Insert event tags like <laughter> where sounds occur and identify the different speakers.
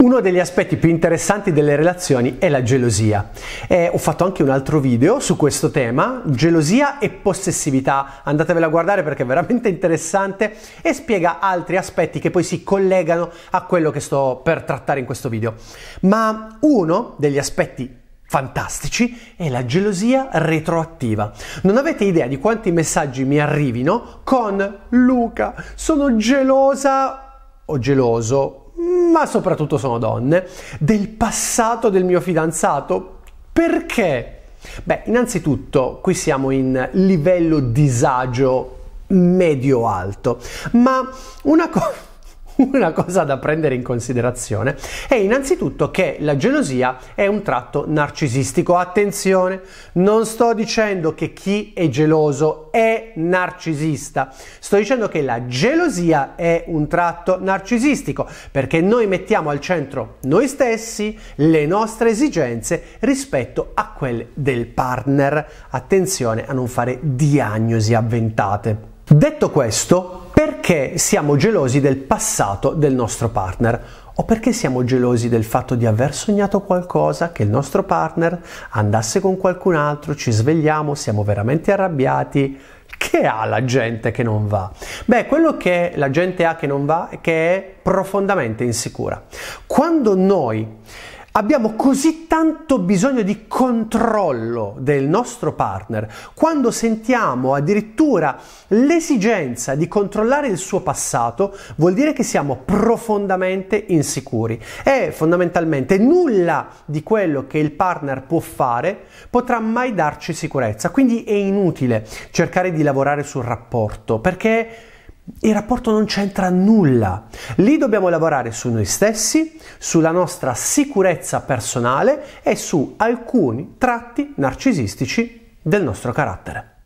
Speaker 1: Uno degli aspetti più interessanti delle relazioni è la gelosia. Eh, ho fatto anche un altro video su questo tema, gelosia e possessività. Andatevela a guardare perché è veramente interessante e spiega altri aspetti che poi si collegano a quello che sto per trattare in questo video. Ma uno degli aspetti fantastici è la gelosia retroattiva. Non avete idea di quanti messaggi mi arrivino con Luca, sono gelosa o geloso, ma soprattutto sono donne, del passato del mio fidanzato. Perché? Beh, innanzitutto qui siamo in livello disagio medio-alto, ma una cosa <laughs> una cosa da prendere in considerazione è innanzitutto che la gelosia è un tratto narcisistico. Attenzione, non sto dicendo che chi è geloso è narcisista, sto dicendo che la gelosia è un tratto narcisistico perché noi mettiamo al centro noi stessi, le nostre esigenze rispetto a quelle del partner. Attenzione a non fare diagnosi avventate. Detto questo, perché siamo gelosi del passato del nostro partner o perché siamo gelosi del fatto di aver sognato qualcosa, che il nostro partner andasse con qualcun altro, ci svegliamo, siamo veramente arrabbiati. Che ha la gente che non va? Beh, quello che la gente ha che non va è che è profondamente insicura. Quando noi Abbiamo così tanto bisogno di controllo del nostro partner, quando sentiamo addirittura l'esigenza di controllare il suo passato, vuol dire che siamo profondamente insicuri e fondamentalmente nulla di quello che il partner può fare potrà mai darci sicurezza, quindi è inutile cercare di lavorare sul rapporto perché il rapporto non c'entra nulla. Lì dobbiamo lavorare su noi stessi, sulla nostra sicurezza personale e su alcuni tratti narcisistici del nostro carattere.